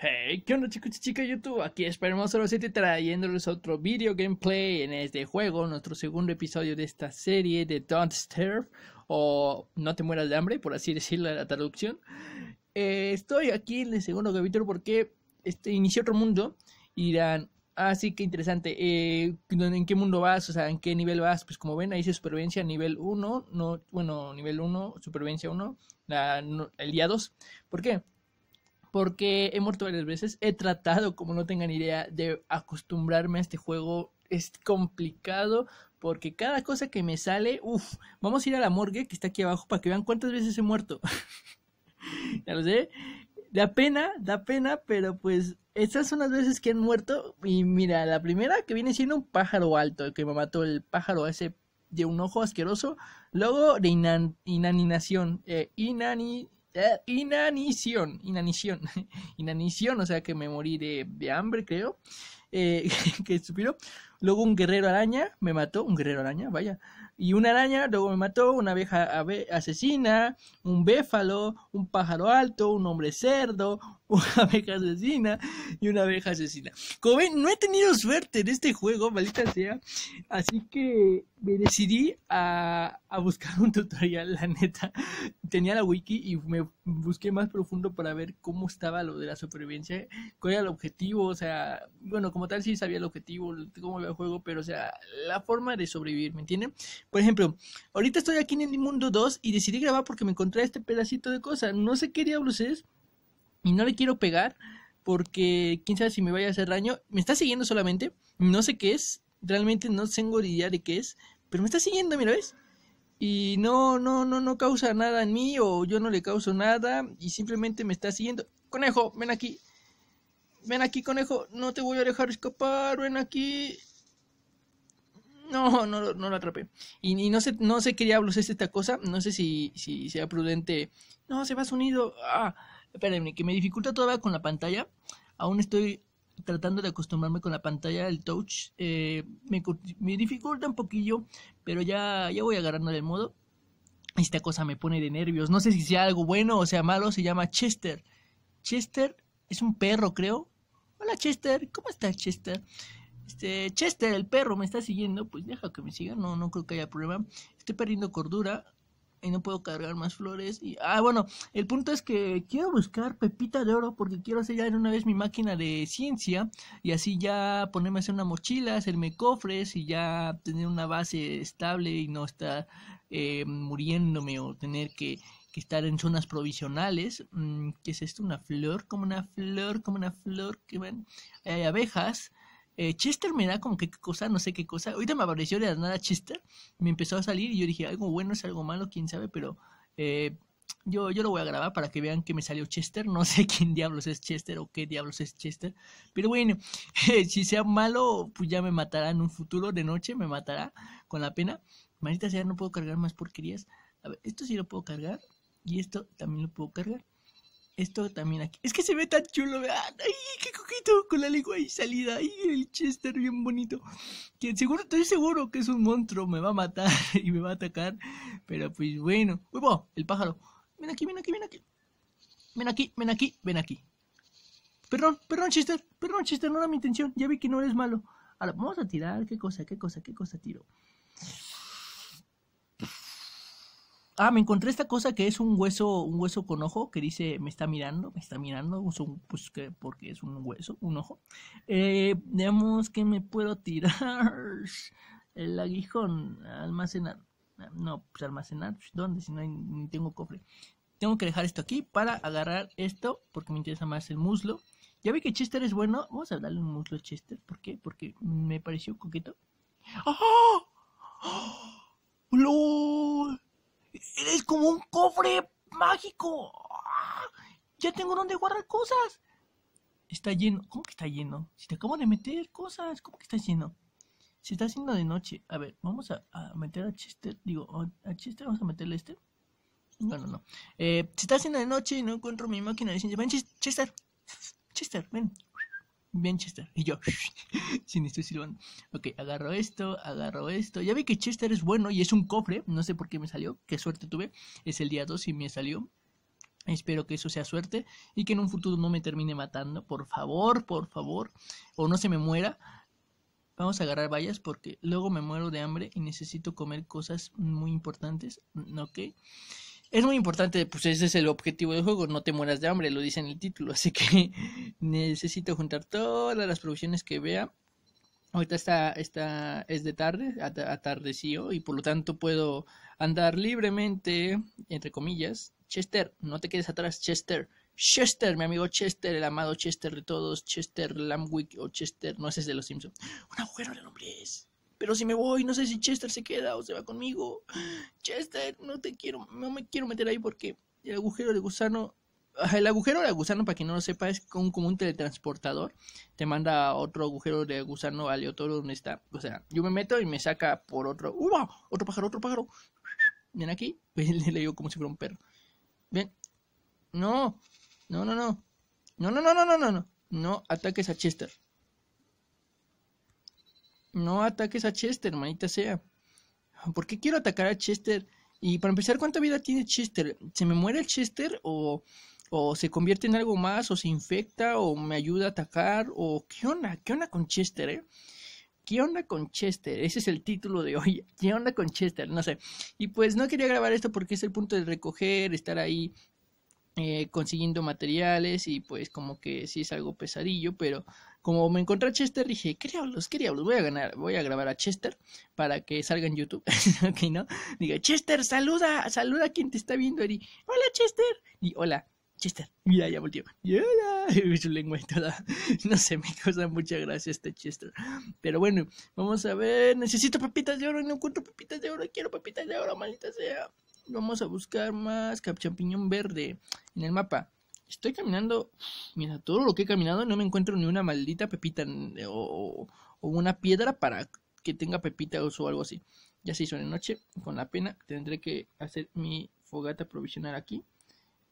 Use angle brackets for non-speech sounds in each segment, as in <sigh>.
Hey, ¿qué onda chicos y chicas YouTube? Aquí es permoso 7 trayéndoles otro video gameplay en este juego, nuestro segundo episodio de esta serie de Don't Starve o No te mueras de hambre, por así decirlo la traducción. Eh, estoy aquí en el segundo capítulo porque este, inició otro mundo y dirán, ah sí, qué interesante, eh, ¿en qué mundo vas? O sea, ¿en qué nivel vas? Pues como ven, ahí dice supervivencia nivel 1, no, bueno, nivel 1, supervivencia 1, el día 2. ¿Por qué? porque he muerto varias veces. He tratado, como no tengan idea, de acostumbrarme a este juego. Es complicado porque cada cosa que me sale, uf vamos a ir a la morgue que está aquí abajo para que vean cuántas veces he muerto. <laughs> ya lo sé. Da pena, da pena, pero pues estas son las veces que han muerto. Y mira, la primera que viene siendo un pájaro alto, que me mató el pájaro ese de un ojo asqueroso. Luego de Inaninación, eh, inani, eh, inanición, inanición, <laughs> inanición, o sea que me morí de, hambre, creo, eh, <laughs> que suspiro. Luego un guerrero araña me mató, un guerrero araña, vaya. Y una araña, luego me mató, una abeja asesina, un béfalo, un pájaro alto, un hombre cerdo, <laughs> una abeja asesina y una abeja asesina. Como ven, no he tenido suerte en este juego, maldita sea. Así que me decidí a, buscar un tutorial, la neta. Tenía la wiki y me busqué más profundo para ver cómo estaba lo de la supervivencia, cuál era el objetivo, o sea, bueno, como tal sí sabía el objetivo, cómo era el juego, pero o sea, la forma de sobrevivir, ¿me entienden? Por ejemplo, ahorita estoy aquí en el mundo 2 y decidí grabar porque me encontré este pedacito de cosas no sé qué diablos es y no le quiero pegar porque quién sabe si me vaya a hacer daño. Me está siguiendo solamente, no sé qué es, realmente no tengo idea de qué es, pero me está siguiendo, mira, ¿ves? Y no, no, no, no causa nada en mí o yo no le causo nada y simplemente me está siguiendo. Conejo, ven aquí. Ven aquí, conejo, no te voy a dejar escapar, ven aquí no, no, no lo atrapé. Y, no sé, no sé qué diablos es esta cosa, no sé si, si sea prudente. No, se va unido. Ah, espérenme, que me dificulta todavía con la pantalla. Aún estoy tratando de acostumbrarme con la pantalla del touch. Eh, me, dificulta un poquillo, pero ya, ya voy agarrando el modo. Esta cosa me pone de nervios. No sé si sea algo bueno o sea malo. Se llama Chester. Chester es un perro, creo. Hola Chester, ¿cómo está, Chester? Este, Chester, el perro, me está siguiendo. Pues deja que me siga, no, no creo que haya problema. Estoy perdiendo cordura y no puedo cargar más flores. Y, ah, bueno, el punto es que quiero buscar pepita de oro porque quiero hacer ya de una vez mi máquina de ciencia y así ya ponerme a hacer una mochila, hacerme cofres y ya tener una base estable y no estar eh, muriéndome o tener que, estar en zonas provisionales. Mm, ¿Qué es esto? ¿Una flor? Como una flor, como una flor. que ven? Hay eh, abejas. Eh, Chester me da como que qué cosa, no sé qué cosa. Ahorita me apareció de la nada Chester, me empezó a salir y yo dije, algo bueno es algo malo, quién sabe, pero eh, yo, yo lo voy a grabar para que vean que me salió Chester. No <laughs> sé quién diablos es Chester o qué diablos es Chester. Pero bueno, <laughs> si sea malo, pues ya me matará en un futuro de noche, me matará con la pena. Manita sea, no puedo cargar más porquerías. A ver, esto sí lo puedo cargar y esto también lo puedo cargar. Esto también aquí. Es que se ve tan chulo, ¿verdad? Ah, ¡Ay, qué coquito! Con la lengua ahí salida. ¡Ay, el Chester bien bonito! Que seguro, estoy seguro que es un monstruo. Me va a matar <laughs> y me va a atacar. Pero pues bueno. ¡Uy, ¡Huevo! El pájaro. Ven aquí, ven aquí, ven aquí. Ven aquí, ven aquí, ven aquí. Perdón, perdón, Chester. Perdón, Chester. No era mi intención. Ya vi que no eres malo. Ahora, vamos a tirar. ¿Qué cosa, qué cosa, qué cosa tiro? Ah, me encontré esta cosa que es un hueso, un hueso con ojo que dice, me está mirando, me está mirando, pues que porque es un hueso, un ojo. Eh, veamos que me puedo tirar <laughs> el aguijón, almacenar. No, pues almacenar, pues, ¿dónde? Si no ni tengo cofre. Tengo que dejar esto aquí para agarrar esto, porque me interesa más el muslo. Ya vi que Chester es bueno, vamos a darle un muslo a Chester, ¿por qué? Porque me pareció coqueto. ¡Ah! ¡Oh! Eres como un cofre mágico. Ya tengo donde guardar cosas. Está lleno. ¿Cómo que está lleno? Si te acabo de meter cosas, ¿cómo que está lleno? Se está haciendo de noche. A ver, vamos a, meter a Chester. Digo, a Chester vamos a meterle este. No, no, no. Eh, se está haciendo de noche y no encuentro mi máquina de Ven, Chester. Chester, ven. Bien, Chester. Y yo, <laughs> sin estoy silbando. Ok, agarro esto, agarro esto. Ya vi que Chester es bueno y es un cofre. No sé por qué me salió. Qué suerte tuve. Es el día 2 y me salió. Espero que eso sea suerte y que en un futuro no me termine matando. Por favor, por favor. O no se me muera. Vamos a agarrar vallas porque luego me muero de hambre y necesito comer cosas muy importantes. Ok es muy importante, pues ese es el objetivo del juego, no te mueras de hambre, lo dice en el título, <laughs> así que necesito juntar todas las provisiones que vea. Ahorita está, está, es de tarde, atardecío, y por lo tanto puedo andar libremente, entre comillas. Chester, no te quedes atrás, Chester. Chester, mi amigo Chester, el amado Chester de todos, Chester Lambwick o Chester, no haces de los Simpsons. Un agujero de lombriz. Pero si me voy, no sé si Chester se queda o se va conmigo. <gasps> Chester, no te quiero, no me quiero meter ahí porque el agujero de gusano el agujero de gusano, para quien no lo sepa, es como, un teletransportador. Te manda a otro agujero de gusano otro donde está. O sea, yo me meto y me saca por otro. ¡Uh! Otro pájaro, otro pájaro. <laughs> Ven aquí. <laughs> Le, le digo como si fuera un perro. Ven. No. No, no, no. No, no, no, no, no, no. No ataques a Chester. No ataques a Chester, hermanita sea. ¿Por qué quiero atacar a Chester? Y para empezar, ¿cuánta vida tiene Chester? ¿Se me muere el Chester o, o se convierte en algo más o se infecta o me ayuda a atacar o qué onda? ¿Qué onda con Chester, eh? ¿Qué onda con Chester? Ese es el título de hoy. <laughs> ¿Qué onda con Chester? No sé. Y pues no quería grabar esto porque es el punto de recoger, estar ahí eh, consiguiendo materiales y pues como que sí es algo pesadillo, pero como me encontré a Chester, dije, ¿qué diablos? quería Voy a ganar, voy a grabar a Chester para que salga en YouTube. <laughs> ok, ¿no? Diga, Chester, saluda, saluda a quien te está viendo. Y, hola, Chester. Y, hola, Chester. Mira, ya volteó. Y, hola. <laughs> Y su lengua y toda. <laughs> No sé, me causa mucha gracia este Chester. Pero bueno, vamos a ver. Necesito papitas de oro. No encuentro papitas de oro. Quiero papitas de oro, maldita sea. Vamos a buscar más capchampiñón verde en el mapa estoy caminando, mira, todo lo que he caminado no me encuentro ni una maldita pepita o, una piedra para que tenga pepitas o algo así. Ya se hizo de noche, con la pena tendré que hacer mi fogata provisional aquí,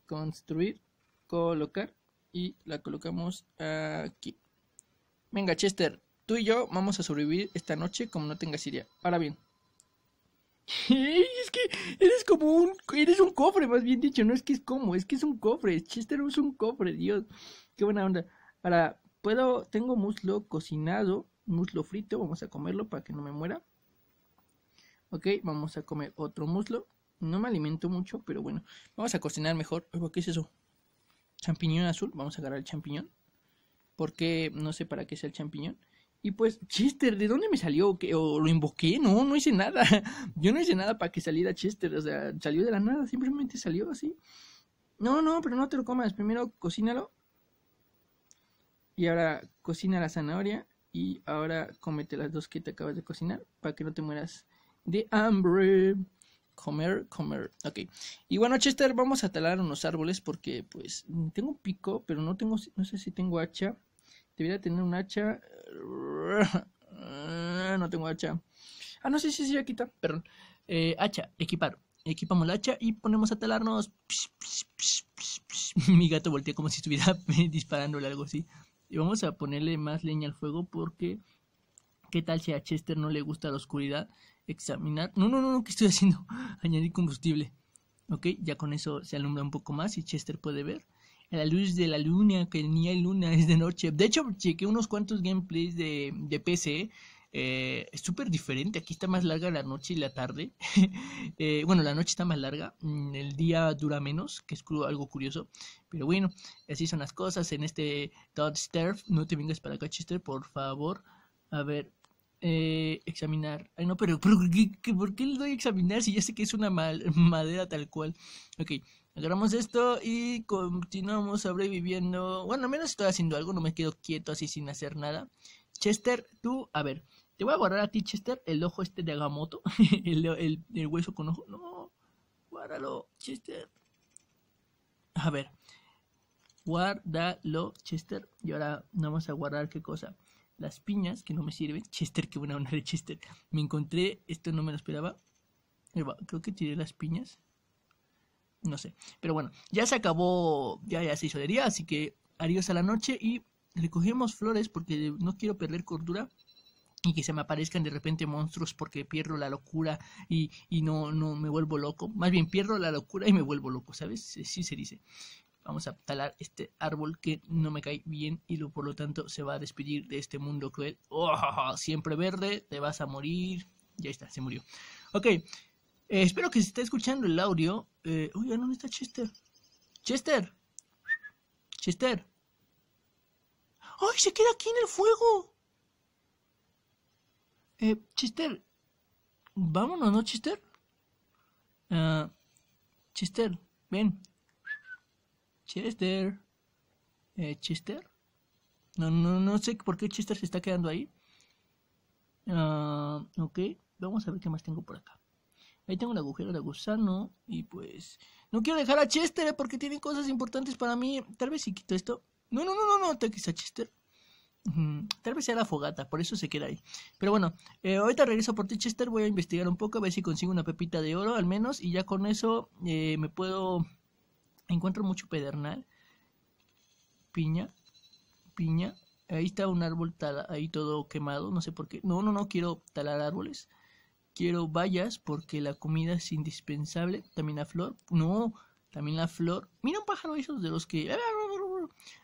construir, colocar y la colocamos aquí. Venga, Chester, tú y yo vamos a sobrevivir esta noche como no tengas idea. Ahora bien, es que eres como un... Eres un cofre, más bien dicho. No es que es como, es que es un cofre. Chester es un cofre, Dios. Qué buena onda. Ahora, puedo... Tengo muslo cocinado, muslo frito. Vamos a comerlo para que no me muera. Ok, vamos a comer otro muslo. No me alimento mucho, pero bueno. Vamos a cocinar mejor. ¿qué es eso? Champiñón azul. Vamos a agarrar el champiñón. Porque no sé para qué es el champiñón. Y pues, Chester, ¿de dónde me salió? ¿O lo invoqué? No, no hice nada. <laughs> Yo no hice nada para que saliera Chester. O sea, salió de la nada, simplemente salió así. No, no, pero no te lo comas. Primero cocínalo. Y ahora cocina la zanahoria. Y ahora cómete las dos que te acabas de cocinar para que no te mueras de hambre. Comer, comer. Ok. Y bueno, Chester, vamos a talar unos árboles porque pues tengo pico, pero no tengo, no sé si tengo hacha. Debería tener un hacha. <laughs> No tengo hacha. Ah, no, sí, sí, sí, quita está. Perdón. Eh, hacha, equipar. Equipamos la hacha y ponemos a talarnos. <laughs> Mi gato voltea como si estuviera <laughs> disparándole algo así. Y vamos a ponerle más leña al fuego porque. ¿Qué tal si a Chester no le gusta la oscuridad? Examinar. No, no, no, no, ¿qué estoy haciendo? Añadir combustible. Ok, ya con eso se alumbra un poco más y Chester puede ver la luz de la luna, que ni hay luna, <laughs> es de noche. De hecho, chequé unos cuantos gameplays de, PC. Eh, es súper diferente, aquí está más larga la noche y la tarde. <laughs> Eh, bueno, la noche está más larga, mm, el día dura menos, que es algo curioso. Pero bueno, así son las cosas en este Dodge No te vengas para acá, Chester, por favor. A ver, eh, examinar. Ay, no, pero, por qué le doy a examinar si ya sé que es una madera tal cual? Ok, Agarramos esto y continuamos sobreviviendo. Bueno, al menos estoy haciendo algo, no me quedo quieto así sin hacer nada. Chester, tú, a ver, te voy a guardar a ti, Chester, el ojo este de Agamotto, <laughs> el, hueso con ojo. No, guárdalo, Chester. A ver, guárdalo, Chester. Y ahora vamos a guardar qué cosa. Las piñas, que no me sirven. Chester, qué buena onda de Chester. Me encontré, esto no me lo esperaba. Creo que tiré las piñas. No sé. Pero bueno, ya se acabó, ya, ya se hizo de día, así que adiós a la noche y recogemos flores porque no quiero perder cordura y que se me aparezcan de repente monstruos porque pierdo la locura y, y no, no me vuelvo loco. Más bien pierdo la locura y me vuelvo loco, ¿sabes? Sí, se dice. Vamos a talar este árbol que no me cae bien y lo, por lo tanto se va a despedir de este mundo cruel. Oh, siempre verde, te vas a morir. Ya está, se murió. Ok, eh, espero que se esté escuchando el audio. Eh, uy, ¿dónde está Chester? Chester. Chester. ¡Ay, se queda aquí en el fuego! Eh, Chester. Vámonos, ¿no, Chester? Ah, Chester, ven. Chester. Eh, Chester. No, no, no sé por qué Chester se está quedando ahí. Ah, ok, vamos a ver qué más tengo por acá. Ahí tengo un agujero de gusano. Y pues. No quiero dejar a Chester ¿eh? porque tiene cosas importantes para mí. Tal vez si quito esto. No, no, no, no, no te quise a Chester. Tal vez sea la fogata, por eso se queda ahí. Pero bueno, eh, ahorita regreso por ti, Chester. Voy a investigar un poco, a ver si consigo una pepita de oro al menos. Y ya con eso eh, me puedo. Encuentro mucho pedernal. Piña. Piña. Ahí está un árbol ahí todo quemado. No sé por qué. No, no, no quiero talar árboles quiero bayas porque la comida es indispensable. También la flor. No, también la flor. Mira un pájaro esos de los que...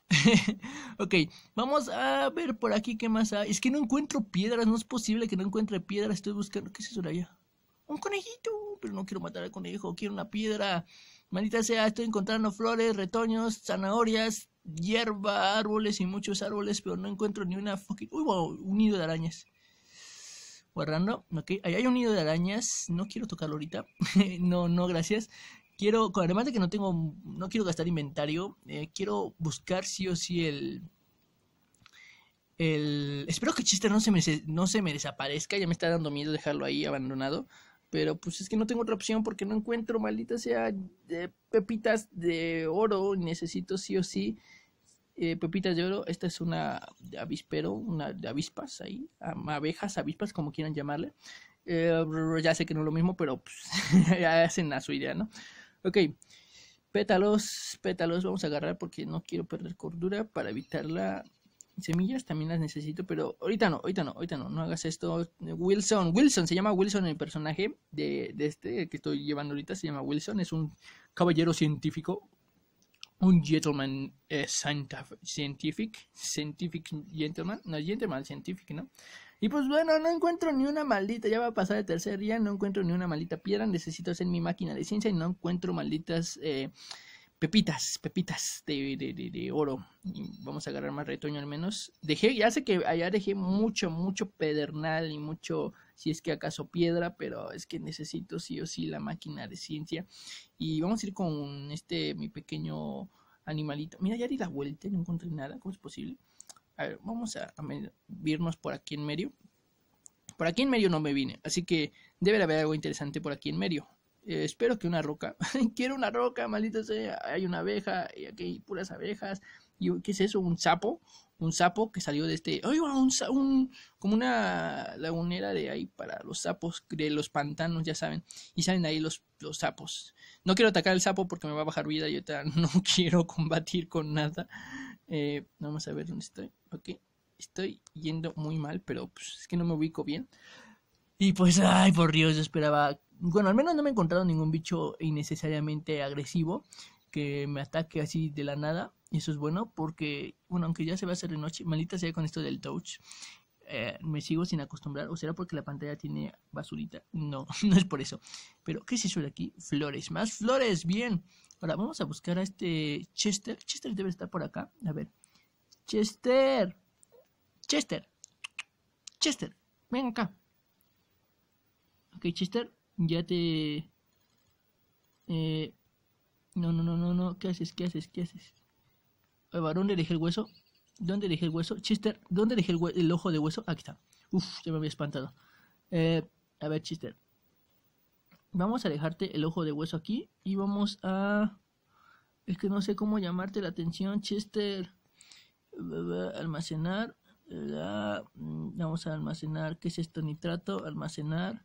<laughs> ok, vamos a ver por aquí qué más hay. Es que no encuentro piedras, no es posible que no encuentre piedras. Estoy buscando... ¿Qué es eso de allá? Un conejito, pero no quiero matar al conejo, quiero una piedra. Maldita sea, estoy encontrando flores, retoños, zanahorias, hierba, árboles y muchos árboles, pero no encuentro ni una fucking... Uy, wow, un nido de arañas guardando. Pues ok, ahí hay un nido de arañas. No quiero tocarlo ahorita. <laughs> no, no, gracias. Quiero, además de que no tengo, no quiero gastar inventario, eh, quiero buscar sí o sí el, el... Espero que Chester no se, me, no se me desaparezca, ya me está dando miedo dejarlo ahí abandonado. Pero pues es que no tengo otra opción porque no encuentro, maldita sea, de eh, pepitas de oro. Necesito sí o sí eh, pepitas de oro, esta es una avispero, una de avispas ahí, abejas, avispas, como quieran llamarle. Eh, ya sé que no es lo mismo, pero pues, <laughs> ya hacen a su idea, ¿no? Ok, pétalos, pétalos vamos a agarrar porque no quiero perder cordura para evitarla. Semillas también las necesito, pero ahorita no, ahorita no, ahorita no, no hagas esto. Wilson, Wilson, se llama Wilson el personaje de, de este que estoy llevando ahorita, se llama Wilson, es un caballero científico, un gentleman eh, scientific, scientific gentleman, no gentleman scientific, ¿no? Y pues bueno, no encuentro ni una maldita, ya va a pasar el tercer día, no encuentro ni una maldita piedra, necesito hacer mi máquina de ciencia y no encuentro malditas eh, pepitas, pepitas de, oro. vamos a agarrar más retoño al menos. Dejé, ya sé que allá dejé mucho, mucho pedernal y mucho, si es que acaso piedra, pero es que necesito sí o sí la máquina de ciencia. Y vamos a ir con este, mi pequeño animalito. Mira, ya di la vuelta, no encontré nada, ¿cómo es posible? A ver, vamos a, a irnos por aquí en medio. Por aquí en medio no me vine, así que debe haber algo interesante por aquí en medio. Eh, espero que una roca. <laughs> Quiero una roca, maldita sea. Hay una abeja y aquí hay puras abejas. ¿Y qué es eso? ¿Un sapo? Un sapo que salió de este. ¡Ay, un, un, como una lagunera de ahí para los sapos, de los pantanos, ya saben. Y salen ahí los, los sapos. No quiero atacar al sapo porque me va a bajar vida yo <laughs> no quiero combatir con nada. Eh, vamos a ver dónde estoy. Ok, estoy yendo muy mal, pero pues, es que no me ubico bien. Y pues, ay, por Dios, yo esperaba bueno, al menos no me he encontrado ningún bicho innecesariamente agresivo que me ataque así de la nada. Y eso es bueno porque, bueno, aunque ya se va a hacer de noche, maldita sea con esto del touch. Eh, me sigo sin acostumbrar, o será porque la pantalla tiene basurita. No, <laughs> no es por eso. Pero, ¿qué es eso de aquí? Flores, más flores, bien. Ahora vamos a buscar a este Chester. Chester debe estar por acá. A ver. Chester. Chester. Chester. Ven acá. Ok, Chester ya te... Eh, no, no, no, no, no, ¿qué haces? ¿Qué haces? ¿Qué haces? ¿Dónde dejé el hueso? ¿Dónde dejé el hueso? Chester, ¿dónde dejé el, ojo de hueso? Aquí está. Uf, ya me había espantado. Eh, a ver, Chester. Vamos a dejarte el ojo de hueso aquí y vamos a... Es que no sé cómo llamarte la atención, Chester. Almacenar. Vamos a almacenar. ¿Qué es esto? Nitrato. Almacenar.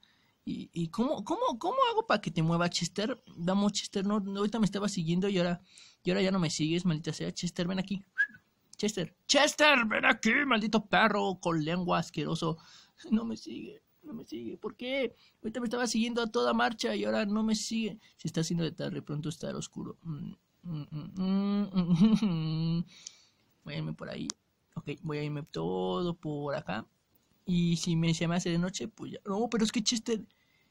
¿Y, cómo, cómo, cómo hago para que te mueva Chester? Vamos, Chester, no, ahorita me estaba siguiendo y ahora, y ahora ya no me sigues, maldita sea. Chester, ven aquí. Chester, Chester, ven aquí, maldito perro con lengua asqueroso. <laughs> No me sigue, no me sigue. ¿Por qué? Ahorita me estaba siguiendo a toda marcha y ahora no me sigue. Se está haciendo de tarde, pronto está el oscuro. Mm, mm, mm, <laughs> voy a irme por ahí. Ok, voy a irme todo por acá. Y si me, se me hace de noche, pues ya. No, pero es que Chester,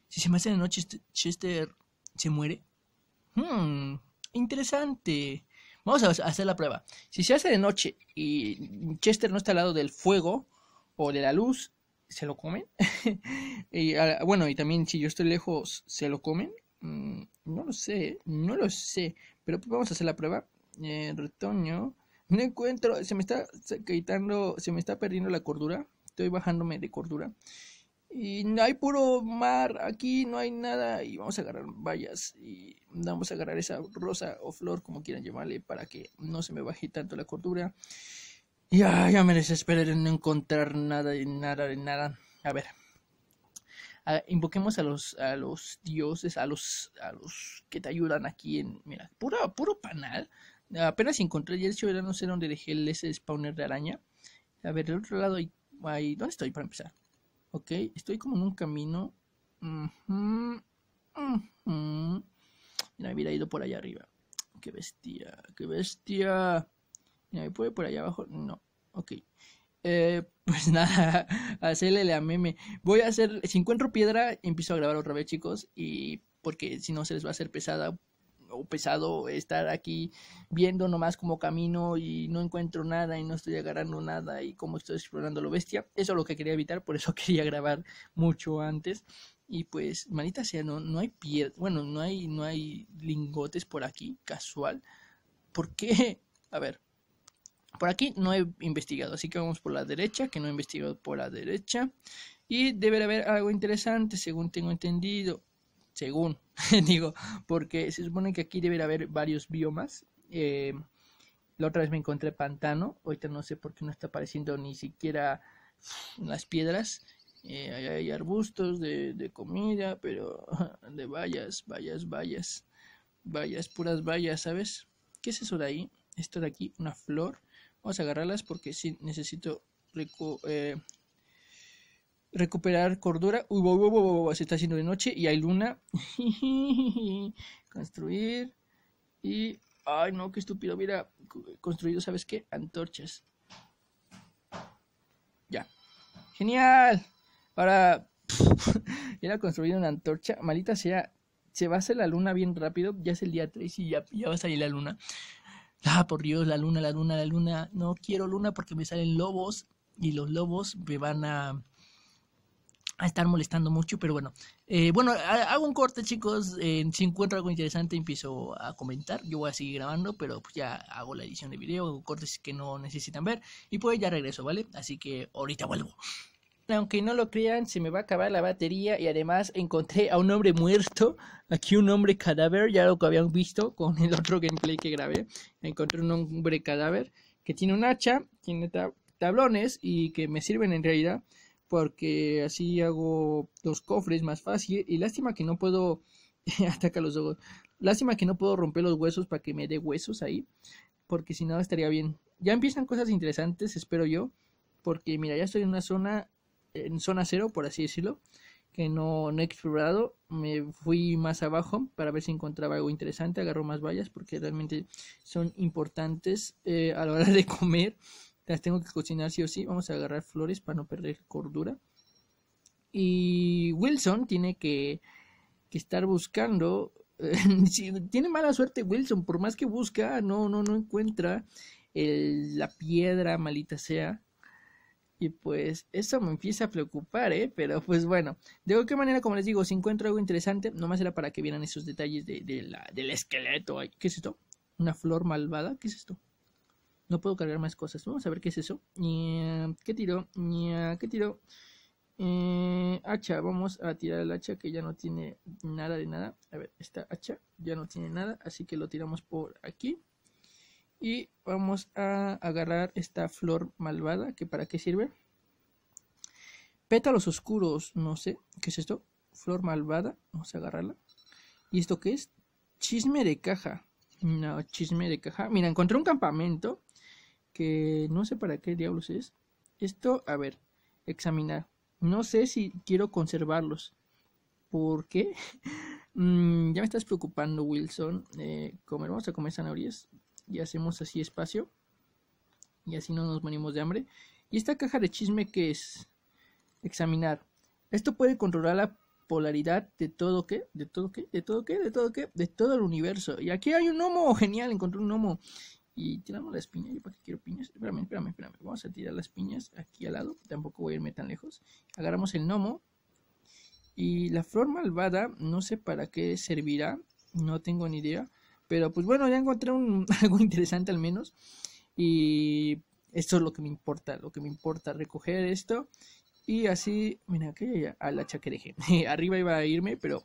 si se me hace de noche, Chester se muere. Hmm, interesante. Vamos a hacer la prueba. Si se hace de noche y Chester no está al lado del fuego o de la luz, ¿se lo comen? <laughs> y, ah, bueno, y también si yo estoy lejos, ¿se lo comen? Mm, no lo sé, no lo sé. Pero pues vamos a hacer la prueba. Eh, retoño. No encuentro, se me está quitando, se me está perdiendo la cordura. Estoy bajándome de cordura y hay puro mar, aquí no hay nada y vamos a agarrar vallas y vamos a agarrar esa rosa o flor, como quieran llamarle, para que no se me baje tanto la cordura. Ya, ya me desesperé de no encontrar nada, de nada, de nada. A ver, invoquemos a los, a los dioses, a los, a los que te ayudan aquí en, mira, puro, puro panal. Apenas encontré, y hecho ya no sé dónde dejé ese spawner de araña. A ver, del otro lado hay ¿dónde estoy para empezar? Ok, estoy como en un camino. Mira, hubiera ido por allá arriba. Qué bestia, qué bestia. Mira, ¿me puede por allá abajo? No, ok. Eh, <laughs> pues nada, hacerle a meme. Voy a hacer, si encuentro piedra, empiezo a grabar otra vez, chicos. Y porque si no se les va a hacer pesada o pesado estar aquí viendo nomás como camino y no encuentro nada y no estoy agarrando nada y como estoy explorando lo bestia. Eso es lo que quería evitar, por eso <laughs> quería grabar mucho antes. Y pues, manita sea, no, no hay piedra, bueno, no hay, no hay lingotes por aquí, casual. ¿Por qué? <laughs> A ver, por aquí no he investigado, así que vamos por la derecha, que no he investigado por la derecha. Y debe haber algo interesante, según tengo entendido según, <laughs> digo, porque se supone que aquí debe haber varios biomas. Eh, la otra vez me encontré pantano, ahorita no sé por qué no está apareciendo ni siquiera las piedras. Eh, hay, arbustos de, comida, pero <laughs> de vallas, vallas, vallas, vallas, puras vallas, ¿sabes? ¿Qué es eso de ahí? Esto de aquí, una flor. Vamos a agarrarlas porque sí necesito rico, eh, recuperar cordura. Uy, se está haciendo de noche y hay luna. <laughs> Construir. Y... Ay, no, qué estúpido. Mira, construido, ¿sabes qué? Antorchas. Ya. Genial. para Era <laughs> construido una antorcha. Malita sea, se va a hacer la luna bien rápido. Ya es el día 3 y ya, ya va a salir la luna. Ah, por Dios, la luna, la luna, la luna. No quiero luna porque me salen lobos y los lobos me van a a estar molestando mucho, pero bueno. Eh, bueno, hago un corte, chicos. si encuentro algo interesante, empiezo a comentar. Yo voy a seguir grabando, pero pues ya hago la edición de video, hago cortes que no necesitan ver. Y pues ya regreso, ¿vale? Así que ahorita vuelvo. Aunque no lo crean, se me va a acabar la batería y además encontré a un hombre muerto, aquí un hombre cadáver, ya lo que habían visto con el otro gameplay que grabé, encontré un hombre cadáver que tiene un hacha, tiene tablones y que me sirven en realidad porque así hago los cofres más fácil y lástima que no puedo <laughs> ataca los ojos. Lástima que no puedo romper los huesos para que me dé huesos ahí, porque si no estaría bien. Ya empiezan cosas interesantes, espero yo, porque mira, ya estoy en una zona en zona cero, por así decirlo, que no, he explorado. Me fui más abajo para ver si encontraba algo interesante, agarro más vallas porque realmente son importantes eh, a la hora de comer las tengo que cocinar sí o sí. Vamos a agarrar flores para no perder cordura. Y Wilson tiene que, estar buscando. <laughs> si tiene mala suerte Wilson, por más que busca, no, no, no encuentra la piedra, malita sea. Y pues eso me empieza a preocupar, ¿eh? Pero pues bueno, de cualquier manera, como les digo, si encuentro algo interesante, nomás era para que vieran esos detalles de, del esqueleto. ¿Qué es esto? ¿Una flor malvada? ¿Qué es esto? No puedo cargar más cosas. Vamos a ver qué es eso. ¿Qué tiro? ¿Qué tiro? Eh, hacha, vamos a tirar el hacha que ya no tiene nada de nada. A ver, esta hacha ya no tiene nada, así que lo tiramos por aquí. Y vamos a agarrar esta flor malvada, que para qué sirve. Pétalos oscuros, no sé, ¿qué es esto? Flor malvada, vamos a agarrarla. ¿Y esto qué es? Chisme de caja. No, chisme de caja. Mira, encontré un campamento que no sé para qué diablos es. Esto, a ver, examinar. No sé si quiero conservarlos. ¿Por qué? <laughs> Mm, ya me estás preocupando, Wilson. Eh, vamos a comer zanahorias y hacemos así espacio. Y así no nos morimos de hambre. ¿Y esta caja de chisme que es? Examinar. Esto puede controlar la polaridad de todo qué? de todo que, de todo que, de todo que, de todo el universo. Y aquí hay un gnomo, genial, encontré un gnomo. Y tiramos las piñas, yo porque quiero piñas. Espérame, espérame, espérame. Vamos a tirar las piñas aquí al lado. Tampoco voy a irme tan lejos. Agarramos el gnomo. Y la flor malvada, no sé para qué servirá. No tengo ni idea. Pero pues bueno, ya encontré un, <laughs> algo interesante al menos. Y esto es lo que me importa. Lo que me importa, recoger esto. Y así, mira, que a la chaquereje. <laughs> Arriba iba a irme, pero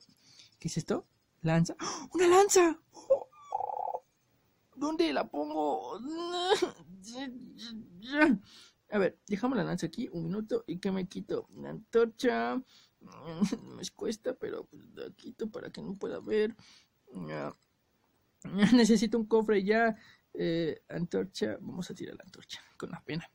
¿qué es esto? Lanza. ¡Ah! ¡Una lanza! ¡Oh! ¿Dónde la pongo? <laughs> A ver, dejamos la lanza aquí un minuto y que me quito la antorcha. <laughs> Me cuesta, pero la quito para que no pueda ver. <laughs> Necesito un cofre ya. Eh, antorcha, vamos a tirar la antorcha con la pena.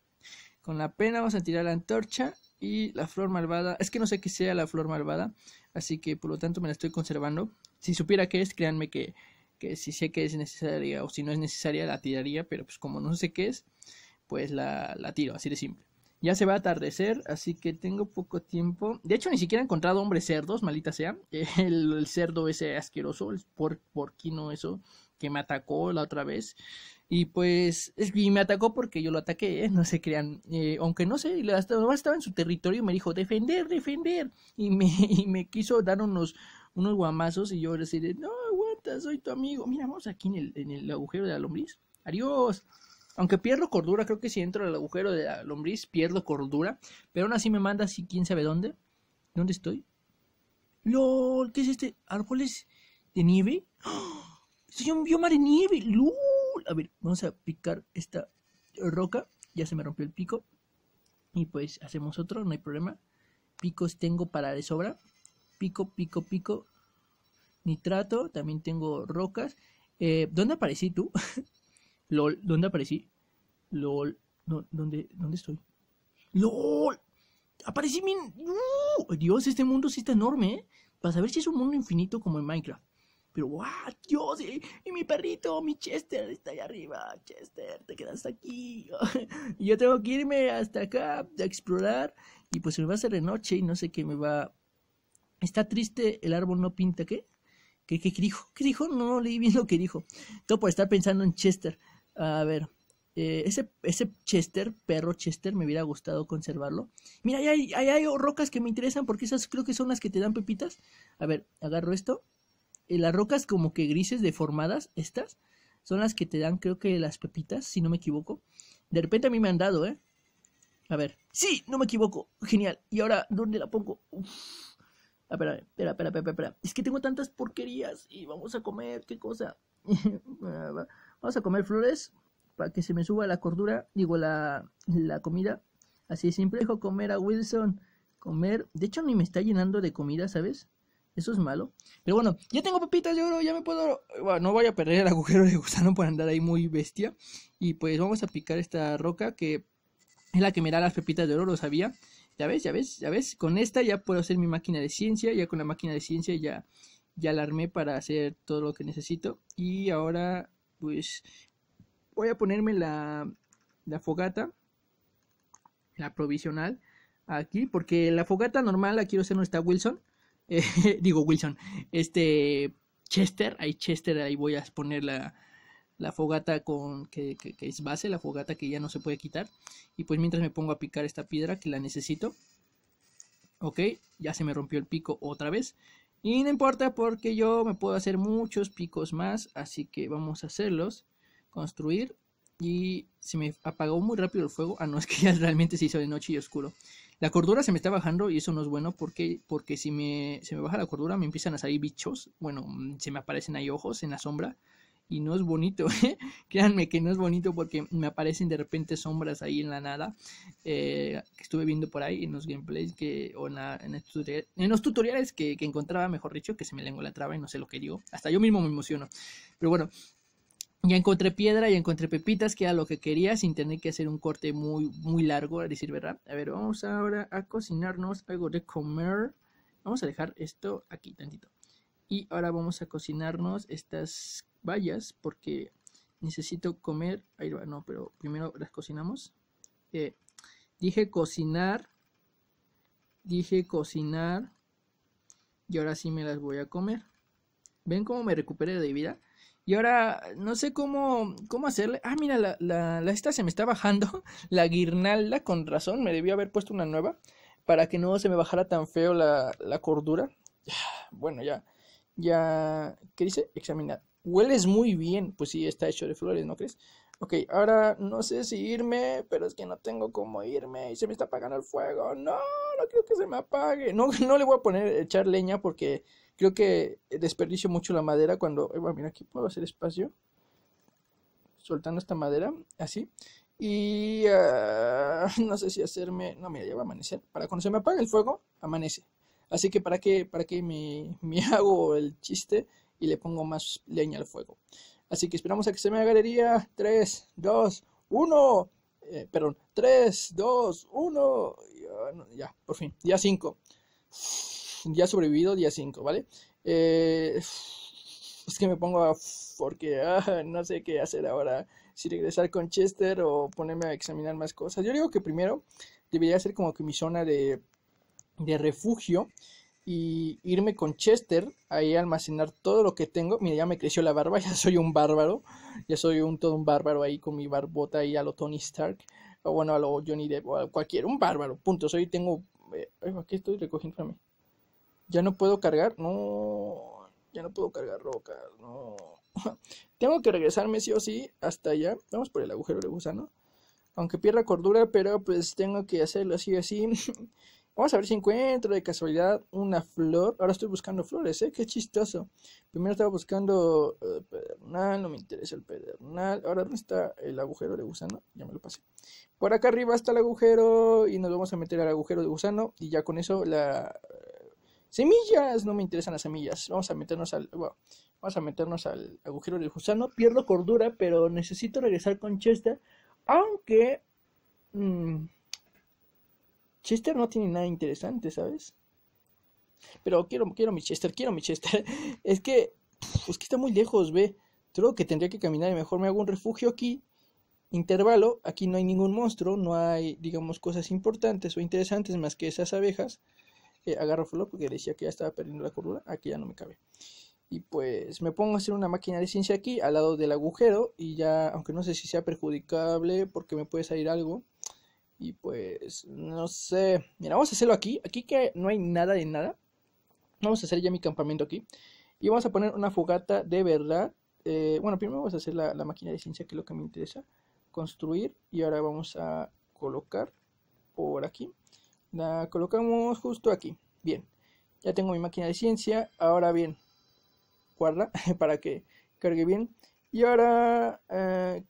Con la pena vamos a tirar la antorcha y la flor malvada. Es que no sé qué sea la flor malvada, así que por lo tanto me la estoy conservando. Si supiera que es, créanme que que si sé que es necesaria o si no es necesaria la tiraría, pero pues como no sé qué es, pues la, tiro, así de simple. Ya se va a atardecer, así que tengo poco tiempo. De hecho, ni siquiera he encontrado hombres cerdos, malita sea. <laughs> El, cerdo ese asqueroso, el por, porquino eso, que me atacó la otra vez. Y pues, y me atacó porque yo lo ataqué, ¿eh? no se crean. Eh, aunque no sé, estaba, estaba en su territorio y me dijo, defender, defender. Y me, <laughs> y me quiso dar unos, unos guamazos y yo le no, soy tu amigo. Mira, vamos aquí en el, agujero de la lombriz. Adiós. Aunque pierdo cordura, creo que si entro al agujero de la lombriz, pierdo cordura. Pero aún así me manda si quién sabe dónde. ¿Dónde estoy? ¡Lol! ¿Qué es este? ¿Árboles de nieve? ¡Ah! ¡Soy un bioma de nieve! ¡Lol! A ver, vamos a picar esta roca. Ya se me rompió el pico. Y pues hacemos otro, no hay problema. Picos tengo para de sobra. Pico, pico, pico nitrato, también tengo rocas. Eh, ¿Dónde aparecí tú? <laughs> LOL, ¿dónde aparecí? LOL, no, ¿dónde, ¿dónde estoy? ¡LOL! Aparecí mi, ¡uh! Dios, este mundo sí está enorme, ¿eh? Para saber si es un mundo infinito como en Minecraft. Pero, ¡guau! ¡Dios! Y mi perrito, mi Chester, está ahí arriba. Chester, te quedas aquí. <laughs> yo tengo que irme hasta acá a explorar. Y pues se me va a hacer de noche y no sé qué me va. Está triste, el árbol no pinta, ¿qué? ¿Qué, dijo? ¿Qué dijo? No, no leí bien lo que dijo. Todo por estar pensando en Chester. A ver. Eh, ese, ese Chester, perro Chester, me hubiera gustado conservarlo. Mira, ahí hay, rocas que me interesan porque esas creo que son las que te dan pepitas. A ver, agarro esto. Eh, las rocas como que grises deformadas, estas, son las que te dan creo que las pepitas, si no me equivoco. De repente a mí me han dado, ¿eh? A ver, sí, no me equivoco. Genial. Y ahora, ¿dónde la pongo? Espera, espera, espera, espera, espera. Es que tengo tantas porquerías y vamos a comer, qué cosa. <laughs> vamos a comer flores para que se me suba la cordura, digo, la, comida. Así siempre dejo comer a Wilson. Comer, de hecho, ni me está llenando de comida, ¿sabes? Eso es malo. Pero bueno, ya tengo pepitas de oro, ya me puedo. no voy a perder el agujero de gusano por andar ahí muy bestia. Y pues vamos a picar esta roca que es la que me da las pepitas de oro, lo sabía. Ya ves, ya ves, ya ves, con esta ya puedo hacer mi máquina de ciencia, ya con la máquina de ciencia ya, ya la armé para hacer todo lo que necesito. Y ahora, pues, voy a ponerme la, la fogata, la provisional, aquí, porque la fogata normal, la quiero hacer no está Wilson, <laughs> eh, digo Wilson, este Chester, Hay Chester, ahí voy a poner la fogata con que, es base, la fogata que ya no se puede quitar. Y pues mientras me pongo a picar esta piedra que la necesito. Ok, ya se me rompió el pico otra vez. Y no importa porque yo me puedo hacer muchos picos más. Así que vamos a hacerlos. Construir. Y se me apagó muy rápido el fuego. Ah, no, <laughs> es que ya realmente se hizo de noche y oscuro. La cordura se me está bajando y eso no es bueno porque, porque si me, se me baja la cordura me empiezan a salir bichos. Bueno, mm, se me aparecen ahí ojos en la sombra y no es bonito, <laughs> ¿eh? créanme que no es bonito porque me aparecen de repente sombras ahí en la nada eh, que estuve viendo por ahí en los gameplays que, o en, en los tutoriales que, encontraba, mejor dicho, que se me lengua la traba y no sé lo que digo, hasta yo mismo me emociono, pero bueno. Ya encontré piedra, ya encontré pepitas, que era lo que quería, sin tener que hacer un corte muy, muy largo, a decir verdad. A ver, vamos ahora a cocinarnos algo de comer. Vamos a dejar esto aquí tantito. Y ahora vamos a cocinarnos estas vayas porque necesito comer. Ahí va, no, pero primero las cocinamos. Eh, dije cocinar. Dije cocinar. Y ahora sí me las voy a comer. ¿Ven cómo me recuperé de vida? Y ahora no sé cómo, cómo hacerle. Ah, mira, la, la, esta se me está bajando. <laughs> La guirnalda, con razón. Me debía haber puesto una nueva. Para que no se me bajara tan feo la, la cordura. <sighs> Bueno, ya. Ya. ¿Qué dice? Examinar. Hueles muy bien. Pues sí, está hecho de flores, ¿no crees? Ok, ahora no sé si irme, pero es que no tengo cómo irme y se me está apagando el fuego. No, no creo que se me apague. No, <laughs> no le voy a poner eh, echar leña porque creo que eh, desperdicio mucho la madera cuando... Eh, mira, aquí puedo hacer espacio. Soltando esta madera, así. Y ah, <laughs> no sé si hacerme... No, mira, ya va a amanecer. Para cuando se me apague el fuego, amanece. Así que para qué, para qué me, <laughs> me hago el chiste y le pongo más leña al fuego. Así que esperamos a que se me haga galería. 3, 2, 1. perdón, 3, 2, 1. Ya, por fin. Día 5. Ya sobrevivido, día 5, ¿vale? Eh, es que me pongo a. Porque ah, no sé qué hacer ahora. Si regresar con Chester o ponerme a examinar más cosas. Yo digo que primero debería ser como que mi zona de, de refugio y irme con Chester ahí a almacenar todo lo que tengo. Mira, ya me creció la barba, <laughs> ya soy un bárbaro, ya soy un todo un bárbaro ahí con mi barbota ahí a lo Tony Stark, o bueno, a lo Johnny Depp, o a cualquier, un bárbaro, punto. Soy, tengo, eh, aquí estoy recogiendo mí. Ya no puedo cargar, no, ya no puedo cargar rocas, no. <laughs> tengo que regresarme sí o sí hasta allá. Vamos por el agujero de gusano. Aunque pierda cordura, pero pues tengo que hacerlo así o así. <laughs> Vamos a ver si encuentro de casualidad una flor. Ahora estoy buscando flores, ¿eh? Qué chistoso. Primero estaba buscando el eh, pedernal, no me interesa el pedernal. Ahora, ¿dónde está el agujero de gusano? Ya me lo pasé. Por acá arriba está el agujero y nos vamos a meter al agujero de gusano. Y ya con eso la... Eh, semillas, no me interesan las semillas. Vamos a meternos al... vamos a meternos al agujero del gusano. Pierdo cordura, pero necesito regresar con Chester. Aunque... Mmm, Chester no tiene nada interesante, ¿sabes? Pero quiero, quiero mi Chester, quiero mi Chester. <laughs> Es que, pues que está muy lejos, ve. Creo que tendría que caminar y mejor me hago un refugio aquí. Intervalo, aquí no hay ningún monstruo, no hay, digamos, cosas importantes o interesantes más que esas abejas. Eh, agarro flor porque decía que ya estaba perdiendo la cordura. Aquí ya no me cabe. Y pues me pongo a hacer una máquina de ciencia aquí, al lado del agujero. Y ya, aunque no sé si sea perjudicable porque me puede salir algo y pues, no sé. Mira, vamos a hacerlo aquí. Aquí que no hay nada de nada. Vamos a hacer ya mi campamento aquí. Y vamos a poner una fogata de verdad. Eh, bueno, primero vamos a hacer la, máquina de ciencia, que es lo que me interesa. Construir. Y ahora vamos a colocar por aquí. La colocamos justo aquí. Bien. Ya tengo mi máquina de ciencia. Ahora bien. Guarda <laughs> para que cargue bien. Y ahora... Eh,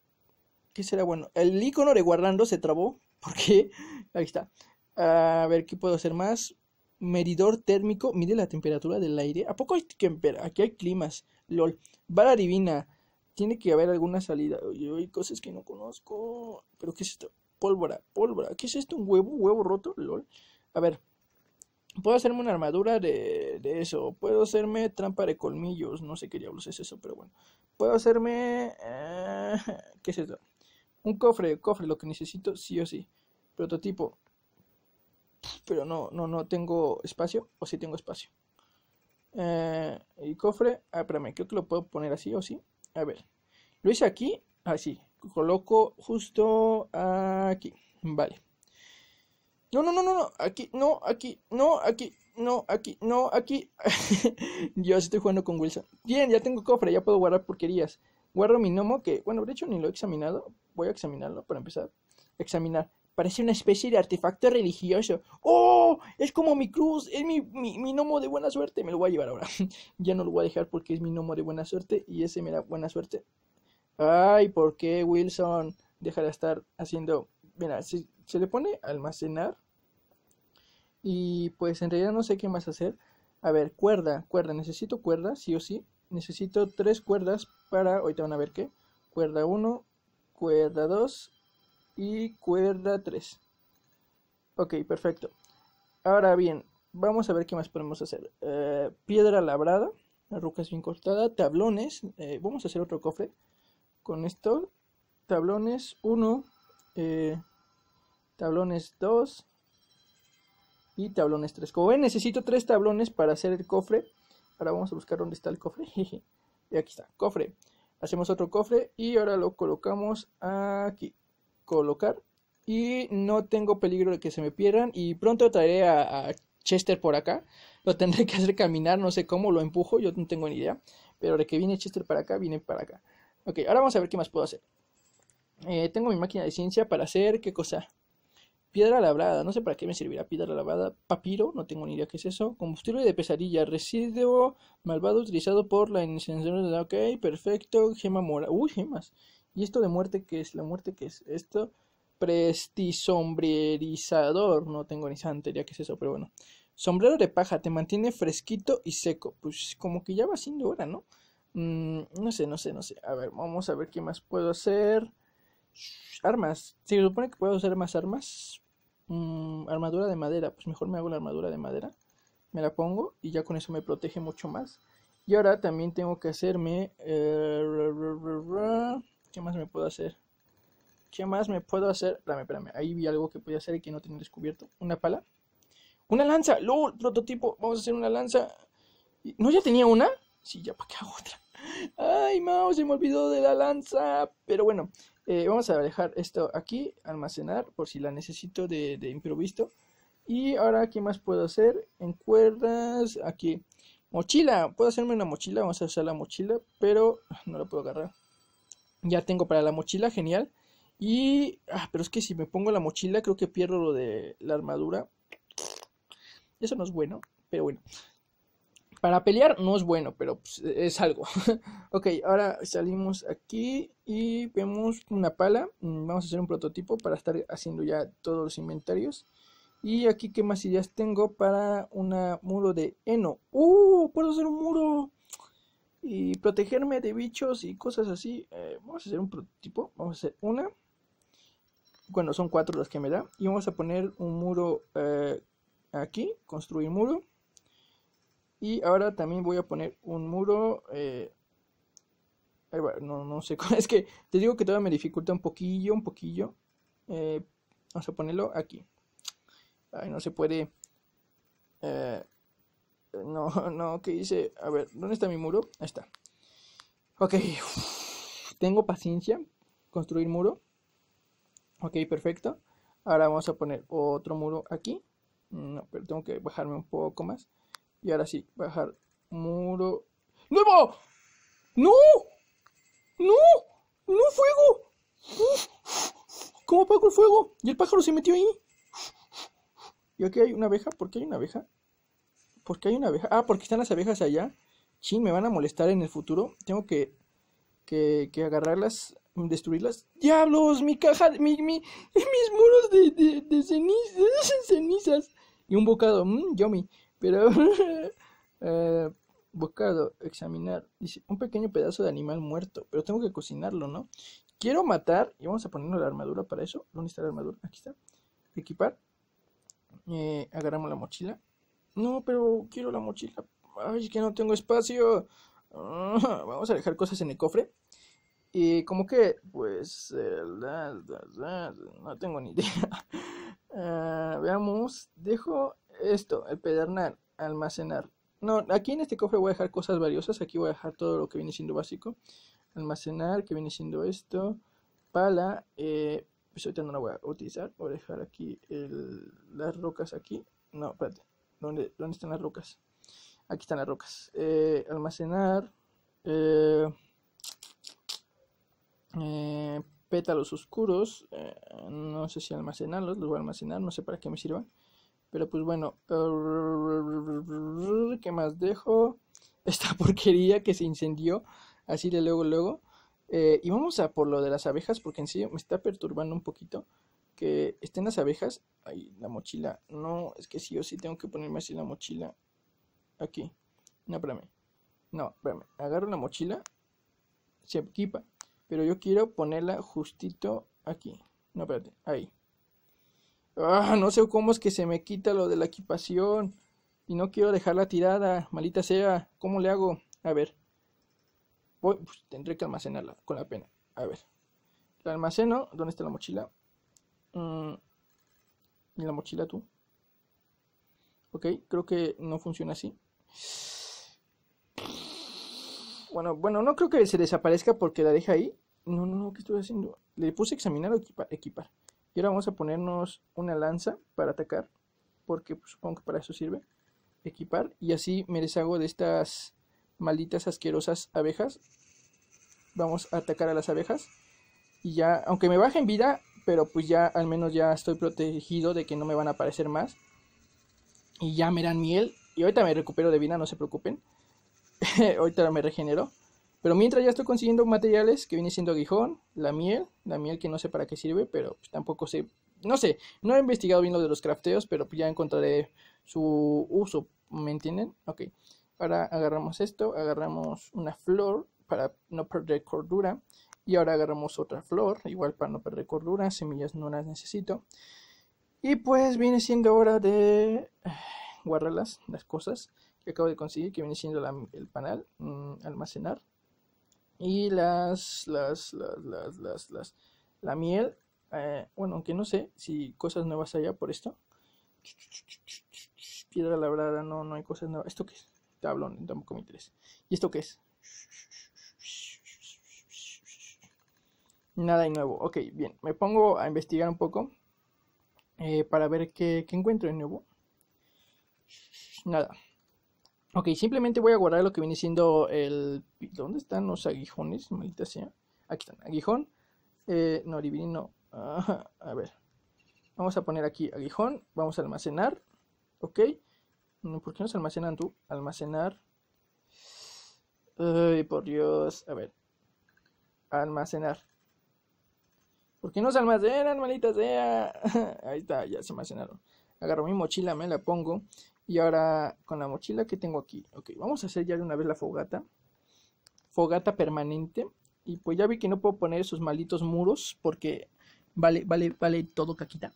¿Qué será bueno? El icono de guardando se trabó qué? <laughs> ahí está. Ah, a ver, ¿qué puedo hacer más? Medidor térmico, mide la temperatura del aire. ¿A poco hay temperatura? Aquí hay climas. LOL. Vara divina. Tiene que haber alguna salida. Oye, hay cosas que no conozco. ¿Pero qué es esto? Pólvora, pólvora. ¿Qué es esto? ¿Un huevo? huevo roto? LOL. A ver. Puedo hacerme una armadura de, de, eso. Puedo hacerme trampa de colmillos. No sé qué diablos es eso, pero bueno. Puedo hacerme. Eh, <laughs> ¿Qué es esto? Un cofre, cofre, lo que necesito sí o sí. Prototipo. Pero no, no, no tengo espacio. O sí tengo espacio. Eh, y cofre. Ah, espérame, creo que lo puedo poner así o sí. A ver. Lo hice aquí. Así. Ah, Coloco justo aquí. Vale. No, no, no, no, no. Aquí, no, aquí, no, aquí, no, aquí, no, aquí. <laughs> Yo estoy jugando con Wilson. Bien, ya tengo cofre, ya puedo guardar porquerías. Guardo mi nomo que, bueno, de hecho ni lo he examinado, voy a examinarlo para empezar. Examinar. Parece una especie de artefacto religioso. ¡Oh! Es como mi cruz, es mi, mi, gnomo de buena suerte. Me lo voy a llevar ahora. <laughs> ya no lo voy a dejar porque es mi gnomo de buena suerte y ese me da buena suerte. Ay, ¿por qué Wilson Dejará de estar haciendo... Mira, se, se le pone almacenar. Y pues en realidad no sé qué más hacer. A ver, cuerda, cuerda. Necesito cuerda, sí o sí. Necesito tres cuerdas para... Ahorita van a ver qué. Cuerda 1, cuerda 2 y cuerda 3. Ok, perfecto. Ahora bien, vamos a ver qué más podemos hacer. Eh, piedra labrada, La es bien cortada, tablones. Eh, vamos a hacer otro cofre con esto. Tablones 1, eh, tablones 2 y tablones 3. Como ven, necesito 3 tablones para hacer el cofre. Ahora vamos a buscar dónde está el cofre. <laughs> y aquí está, cofre hacemos otro cofre y ahora lo colocamos aquí colocar y no tengo peligro de que se me pierdan y pronto traeré a, Chester por acá lo tendré que hacer caminar no sé cómo lo empujo yo no tengo ni idea pero de que viene Chester para acá viene para acá ok ahora vamos a ver qué más puedo hacer eh, tengo mi máquina de ciencia para hacer qué cosa Piedra labrada, no sé para qué me servirá piedra labrada. Papiro, no tengo ni idea qué es eso. Combustible de pesadilla, residuo malvado utilizado por la de Ok, perfecto. Gema mora. Uy, gemas. ¿Y esto de muerte qué es? ¿La muerte qué es? Esto. Prestisombrerizador. No tengo ni idea qué es eso, pero bueno. Sombrero de paja, te mantiene fresquito y seco. Pues como que ya va siendo hora, ¿no? Mm, no sé, no sé, no sé. A ver, vamos a ver qué más puedo hacer. Armas. Se supone que puedo hacer más armas. Mm, armadura de madera, pues mejor me hago la armadura de madera, me la pongo y ya con eso me protege mucho más. Y ahora también tengo que hacerme... Eh, ¿Qué más me puedo hacer? ¿Qué más me puedo hacer? Espérame, espérame. Ahí vi algo que podía hacer y que no tenía descubierto. Una pala. Una lanza. ¡Lol! Prototipo. Vamos a hacer una lanza. ¿No ya tenía una? Sí, ya para qué hago otra. Ay, Mao, se me olvidó de la lanza. Pero bueno, eh, vamos a dejar esto aquí, almacenar por si la necesito de, de improviso. Y ahora, ¿qué más puedo hacer? En cuerdas, aquí. Mochila, puedo hacerme una mochila, vamos a usar la mochila, pero no la puedo agarrar. Ya tengo para la mochila, genial. Y, ah, pero es que si me pongo la mochila, creo que pierdo lo de la armadura. Eso no es bueno, pero bueno para pelear no es bueno, pero pues, es algo. <laughs> ok, ahora salimos aquí y vemos una pala. Mm, vamos a hacer un prototipo para estar haciendo ya todos los inventarios. Y aquí, ¿qué más ideas tengo para un muro de heno? ¡Uh! ¡Puedo hacer un muro! Y protegerme de bichos y cosas así. Eh, vamos a hacer un prototipo. Vamos a hacer una. Bueno, son cuatro las que me da. Y vamos a poner un muro eh, aquí. Construir muro. Y ahora también voy a poner un muro. Eh, no, no sé. <laughs> Es que te digo que todavía me dificulta un poquillo, un poquillo. Eh, vamos a ponerlo aquí. Ay, no se puede. Eh, no, <laughs> no, ¿qué hice? A ver, ¿dónde está mi muro? Ahí está. Ok. <laughs> Tengo paciencia. Construir muro. Ok, perfecto. Ahora vamos a poner otro muro aquí. No, pero tengo que bajarme un poco más. Y ahora sí, bajar muro. ¡Nuevo! ¡No! ¡No! ¡No, fuego! ¿Cómo apago el fuego? Y el pájaro se metió ahí. ¿Y aquí hay una abeja? ¿Por qué hay una abeja? ¿Por qué hay una abeja? Ah, porque están las abejas allá. Sí, me van a molestar en el futuro. Tengo que, que, que agarrarlas, destruirlas. ¡Diablos! Mi caja, mi, mi, mis muros de, de, cenizas, cenizas. Y un bocado. Mmm, yummy. Pero <laughs> eh, bocado, examinar. Dice, un pequeño pedazo de animal muerto, pero tengo que cocinarlo, ¿no? Quiero matar, y vamos a ponernos la armadura para eso. ¿Dónde está la armadura? Aquí está. Equipar. Eh, agarramos la mochila. No, pero quiero la mochila. Ay, que no tengo espacio. Ah, vamos a dejar cosas en el cofre. Y como que, pues, no tengo ni idea. <laughs> Ah, veamos, dejo esto, el pedernal, almacenar. No, aquí en este cofre voy a dejar cosas valiosas. Aquí voy a dejar todo lo que viene siendo básico. Almacenar, que viene siendo esto. Pala, eh, pues ahorita no la voy a utilizar. Voy a dejar aquí las rocas aquí. No, espérate. ¿Dónde, están las rocas? Aquí están las rocas. Eh, almacenar. Eh, eh, pétalos oscuros. no sé si almacenarlos. Los voy a almacenar. No sé para qué me sirvan. Pero pues bueno, <laughs> ¿qué más dejo? <laughs> Esta porquería que se incendió así de luego, luego. Eh, y vamos a por lo de las abejas, porque en sí me está perturbando un poquito que estén las abejas. Ay, la mochila. No, es que sí o sí tengo que ponerme así la mochila. Aquí. No, espérame. No, espérame. Agarro la mochila. Se equipa. Pero yo quiero ponerla justito aquí. No, espérate. Ahí. Ah, no sé cómo es que se me quita lo de la equipación. Y no quiero dejarla tirada. Malita sea. ¿Cómo le hago? A ver. Voy, pues, tendré que almacenarla con la pena. A ver. La almaceno. ¿Dónde está la mochila? Mm. ¿Y la mochila tú? Ok, creo que no funciona así. Bueno, bueno, no creo que se desaparezca porque la deja ahí. No, no, no, ¿qué estoy haciendo? Le puse examinar o equipar. equipar. Y ahora vamos a ponernos una lanza para atacar, porque pues, supongo que para eso sirve. Equipar y así me deshago de estas malditas asquerosas abejas. Vamos a atacar a las abejas. Y ya, aunque me bajen vida, pero pues ya al menos ya estoy protegido de que no me van a aparecer más. Y ya me dan miel. Y ahorita me recupero de vida, no se preocupen. <laughs> ahorita me regenero. Pero mientras ya estoy consiguiendo materiales que viene siendo aguijón, la miel, la miel que no sé para qué sirve, pero pues, tampoco sé, no sé, no he investigado bien lo de los crafteos, pero pues, ya encontraré su uso, ¿me entienden? Ok, ahora agarramos esto, agarramos una flor para no perder cordura y ahora agarramos otra flor, igual para no perder cordura, semillas no las necesito. Y pues viene siendo hora de ah, guardarlas, las cosas que acabo de conseguir, que viene siendo el panal, mm, almacenar. Y las, las, las, las, las, las, la miel, eh, bueno, aunque no sé si cosas nuevas haya por esto. Piedra labrada, no, no hay cosas nuevas. ¿Esto qué es? Tablón, tampoco me interesa. ¿Y esto qué es? Nada de nuevo. Ok, bien, me pongo a investigar un poco eh, para ver qué, qué encuentro de nuevo. Nada. Ok, simplemente voy a guardar lo que viene siendo el... ¿Dónde están los aguijones? Maldita sea. Aquí están. Aguijón. Eh, no, a ver. Vamos a poner aquí aguijón. Vamos a almacenar. Ok. Mm, ¿Por qué no se almacenan tú? Almacenar. Ay, por Dios. A ver. Almacenar. ¿Por qué no se almacenan, maldita sea? <laughs> Ahí está, ya se almacenaron. Agarro mi mochila, me la pongo. Y ahora con la mochila que tengo aquí. Ok, vamos a hacer ya de una vez la fogata. Fogata permanente. Y pues ya vi que no puedo poner esos malditos muros porque vale, vale, vale todo caquita.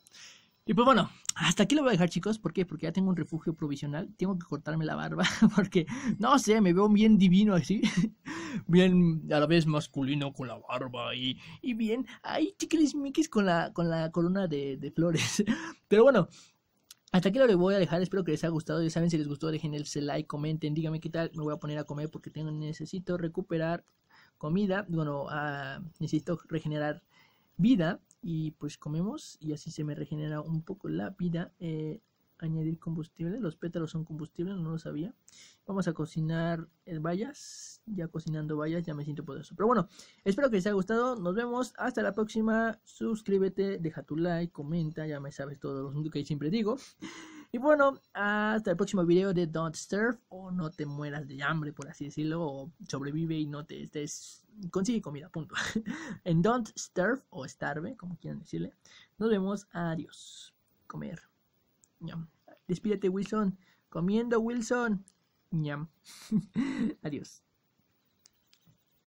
Y pues bueno, hasta aquí lo voy a dejar, chicos. ¿Por qué? Porque ya tengo un refugio provisional. Tengo que cortarme la barba <laughs> porque, no sé, me veo bien divino así. <laughs> Bien, a la vez masculino con la barba y, bien, ahí chiquilis miquis con la, con la corona de, de flores. <laughs> Pero bueno, hasta aquí lo voy a dejar, espero que les haya gustado. Ya saben, si les gustó, dejen el like, comenten, díganme qué tal. Me voy a poner a comer porque tengo, necesito recuperar comida. Bueno, ah, necesito regenerar vida. Y pues comemos y así se me regenera un poco la vida. Eh, añadir combustible. Los pétalos son combustibles, no lo sabía. Vamos a cocinar bayas Ya cocinando vallas, ya me siento poderoso. Pero bueno, espero que les haya gustado. Nos vemos. Hasta la próxima. Suscríbete, deja tu like, comenta. Ya me sabes todo lo que siempre digo. Y bueno, hasta el próximo video de Don't Starve. O no te mueras de hambre, por así decirlo. O sobrevive y no te estés. Consigue comida, punto. <laughs> en Don't Starve o Starve, como quieran decirle. Nos vemos. Adiós. Comer. Ñam. Despídete, Wilson. Comiendo, Wilson. Ñam. <laughs> Adiós.